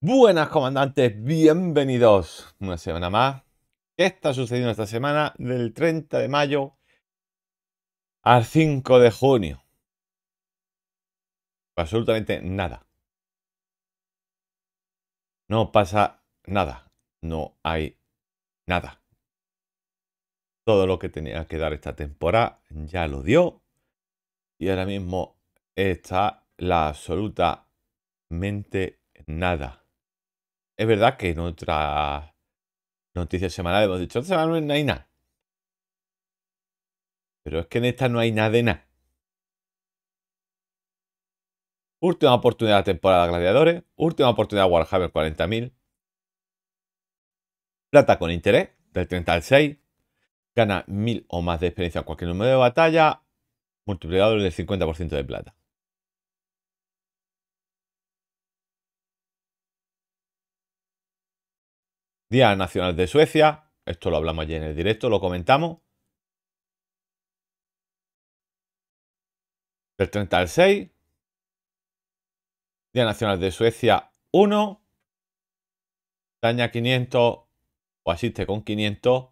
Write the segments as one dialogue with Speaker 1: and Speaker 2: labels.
Speaker 1: Buenas comandantes, bienvenidos una semana más. ¿Qué está sucediendo esta semana del 30 de mayo al 5 de junio. Absolutamente nada. No pasa nada. No hay nada. Todo lo que tenía que dar esta temporada ya lo dio. Y ahora mismo está la absolutamente nada. Es verdad que en otras noticias semanales hemos dicho, no hay nada. Pero es que en esta no hay nada de nada. Última oportunidad de la temporada Gladiadores. Última oportunidad Warhammer 40.000. Plata con interés, del 30 al 6. Gana 1000 o más de experiencia en cualquier número de batalla, multiplicador del 50% de plata. Día Nacional de Suecia. Esto lo hablamos ayer en el directo, lo comentamos. Del 30 al 6. Día Nacional de Suecia 1. Daña 500 o asiste con 500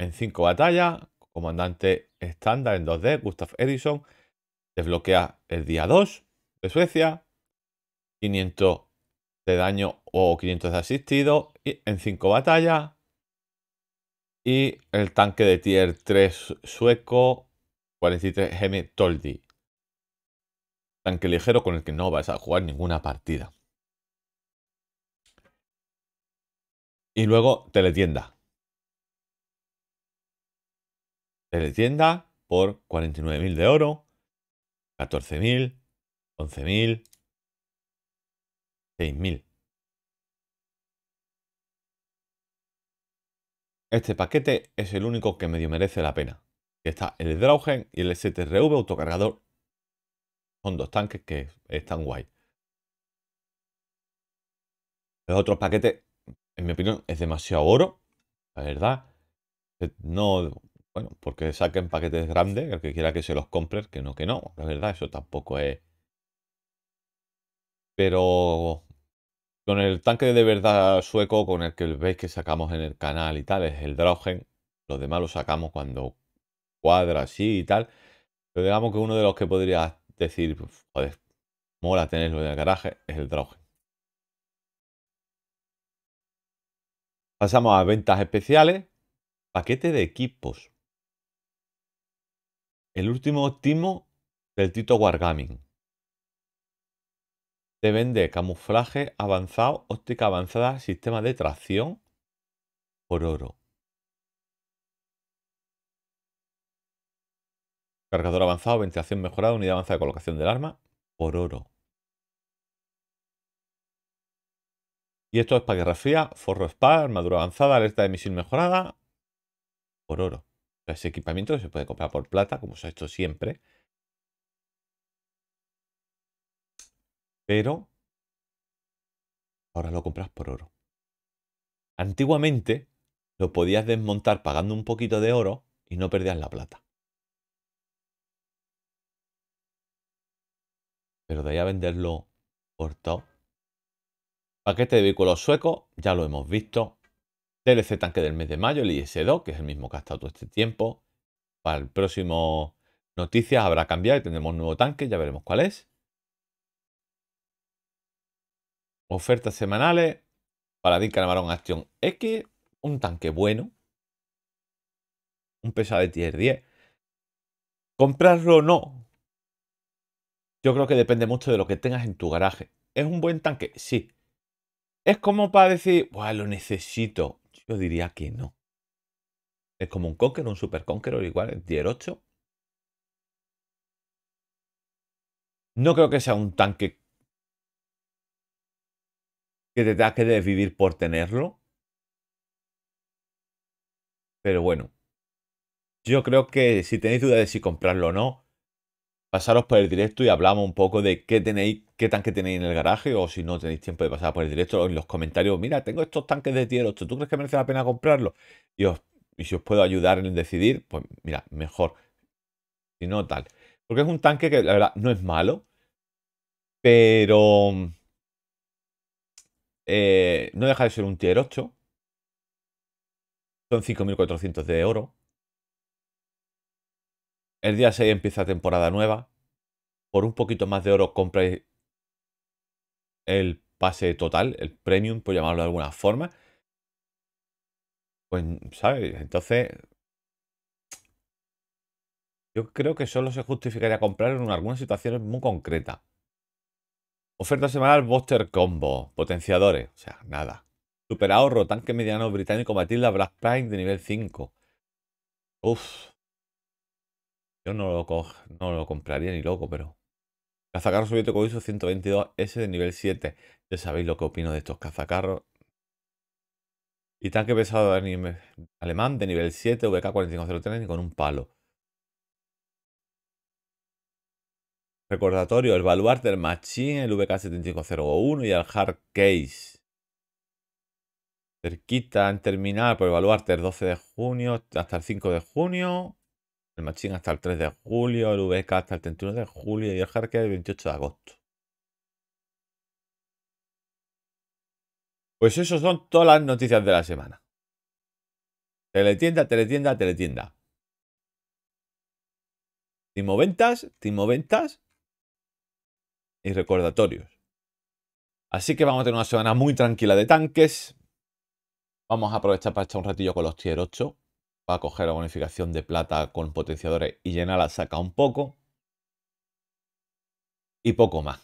Speaker 1: en 5 batallas. Comandante estándar en 2D, Gustav Edison. Desbloquea el día 2 de Suecia. 500 de daño o 500 de asistido y en 5 batallas. Y el tanque de tier 3 sueco 43 GM Toldi tanque ligero con el que no vas a jugar ninguna partida. Y luego teletienda. Teletienda por 49.000 de oro, 14.000, 11.000, 6.000. Este paquete es el único que medio merece la pena. Está el Draugen y el STRV autocargador son dos tanques que están guay. Los otros paquetes, en mi opinión, es demasiado oro, la verdad. Eh, no, bueno, porque saquen paquetes grandes, el que quiera que se los compre, que no, que no. La verdad, eso tampoco es... Pero con el tanque de verdad sueco, con el que veis que sacamos en el canal y tal, es el Draugen. Los demás los sacamos cuando cuadra así y tal. Pero digamos que uno de los que podría decir, joder, mola tenerlo en el garaje, es el Draugen. Pasamos a ventas especiales. Paquete de equipos. El último timo del Tito Wargaming. Te vende camuflaje avanzado, óptica avanzada, sistema de tracción por oro. Cargador avanzado, ventilación mejorada, unidad avanzada de colocación del arma por oro. Y esto es para guerra fría, forro spa, armadura avanzada, alerta de misil mejorada por oro. ese equipamiento se puede comprar por plata, como se ha hecho siempre. Pero ahora lo compras por oro. Antiguamente lo podías desmontar pagando un poquito de oro y no perdías la plata. Pero de ahí a venderlo por todo. Paquete de vehículos suecos, ya lo hemos visto. TLC tanque del mes de mayo, el IS-2, que es el mismo que ha estado todo este tiempo. Para el próximo noticias habrá cambiado y tendremos nuevo tanque, ya veremos cuál es. Ofertas semanales. para Dick Camarón Action X. Un tanque bueno. Un pesado de tier 10. Comprarlo no, yo creo que depende mucho de lo que tengas en tu garaje. ¿Es un buen tanque? Sí. ¿Es como para decir, Buah, lo necesito? Yo diría que no. Es como un o un Super Conqueror, igual, el Tier 8. No creo que sea un tanque que te tengas que desvivir por tenerlo. Pero bueno, yo creo que si tenéis dudas de si comprarlo o no, pasaros por el directo y hablamos un poco de qué tenéis, qué tanque tenéis en el garaje o si no tenéis tiempo de pasar por el directo en los comentarios, mira, tengo estos tanques de tier 8, ¿tú crees que merece la pena comprarlos? Y, si os puedo ayudar en decidir, pues mira, mejor. Si no, tal. Porque es un tanque que la verdad no es malo, pero eh, no deja de ser un tier 8. Son 5.400 de oro. El día 6 empieza temporada nueva. Por un poquito más de oro compré el pase total, el premium, por llamarlo de alguna forma. Pues, ¿sabes? Entonces, yo creo que solo se justificaría comprar en algunas situaciones muy concretas. Oferta semanal Buster Combo, potenciadores, o sea, nada. Super ahorro, tanque mediano británico Matilda Black Prime de nivel 5. Uf, yo no lo, no lo compraría ni loco, pero... Cazacarro soviético ISO 122S de nivel 7. Ya sabéis lo que opino de estos cazacarros. Y tanque pesado alemán de nivel 7, VK4503 con un palo. Recordatorio, el baluarte, del machine, el VK7501 y el hard case. Cerquita en terminar por el el 12 de junio hasta el 5 de junio el Machín hasta el 3 de julio, el VK hasta el 31 de julio y el jerque el 28 de agosto. Pues eso son todas las noticias de la semana. Teletienda, teletienda, teletienda. Timo Ventas, Timo Ventas. y recordatorios. Así que vamos a tener una semana muy tranquila de tanques. Vamos a aprovechar para echar un ratillo con los tier 8 va a coger la bonificación de plata con potenciadores y llenar la saca un poco. Y poco más.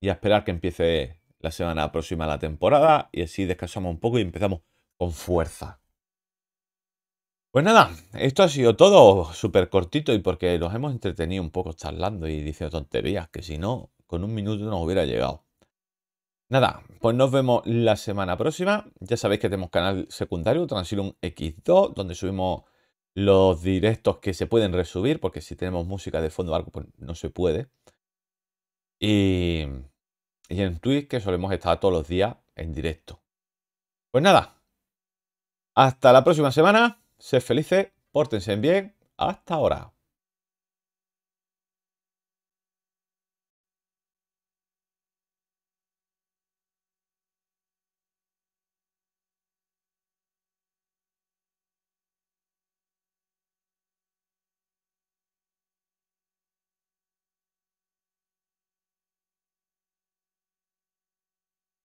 Speaker 1: Y a esperar que empiece la semana próxima la temporada y así descansamos un poco y empezamos con fuerza. Pues nada, esto ha sido todo súper cortito y porque nos hemos entretenido un poco charlando y diciendo tonterías, que si no, con un minuto no hubiera llegado. Nada, pues nos vemos la semana próxima. Ya sabéis que tenemos canal secundario, Transilum X2, donde subimos los directos que se pueden resubir, porque si tenemos música de fondo o algo, pues no se puede. Y, y en Twitch, que solemos estar todos los días en directo. Pues nada, hasta la próxima semana. Sed felices, pórtense bien. Hasta ahora.